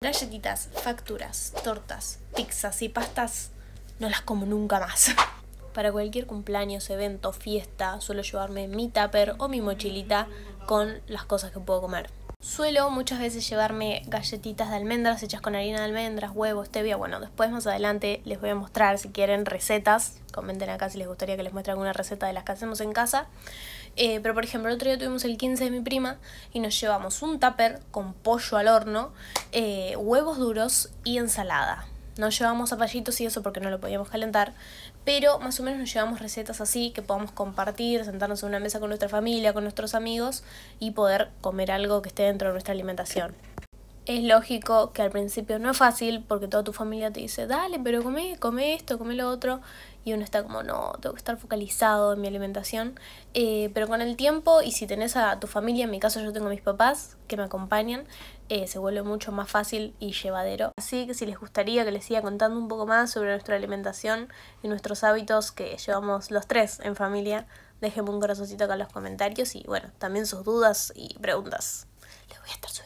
Galletitas, facturas, tortas, pizzas y pastas no las como nunca más. Para cualquier cumpleaños, evento, fiesta, suelo llevarme mi tupper o mi mochilita con las cosas que puedo comer. Suelo muchas veces llevarme galletitas de almendras hechas con harina de almendras, huevos, stevia. Bueno, después más adelante les voy a mostrar si quieren recetas. Comenten acá si les gustaría que les muestre alguna receta de las que hacemos en casa. Eh, pero por ejemplo, el otro día tuvimos el 15 de mi prima y nos llevamos un tupper con pollo al horno, eh, huevos duros y ensalada. No llevamos zapallitos y eso porque no lo podíamos calentar, pero más o menos nos llevamos recetas así que podamos compartir, sentarnos en una mesa con nuestra familia, con nuestros amigos y poder comer algo que esté dentro de nuestra alimentación. Es lógico que al principio no es fácil porque toda tu familia te dice, dale, pero come, come esto, come lo otro. Y uno está como, no, tengo que estar focalizado en mi alimentación. Eh, pero con el tiempo, y si tenés a tu familia, en mi caso yo tengo mis papás que me acompañan, eh, se vuelve mucho más fácil y llevadero. Así que si les gustaría que les siga contando un poco más sobre nuestra alimentación y nuestros hábitos que llevamos los tres en familia, déjenme un corazoncito acá en los comentarios y bueno, también sus dudas y preguntas. Les voy a estar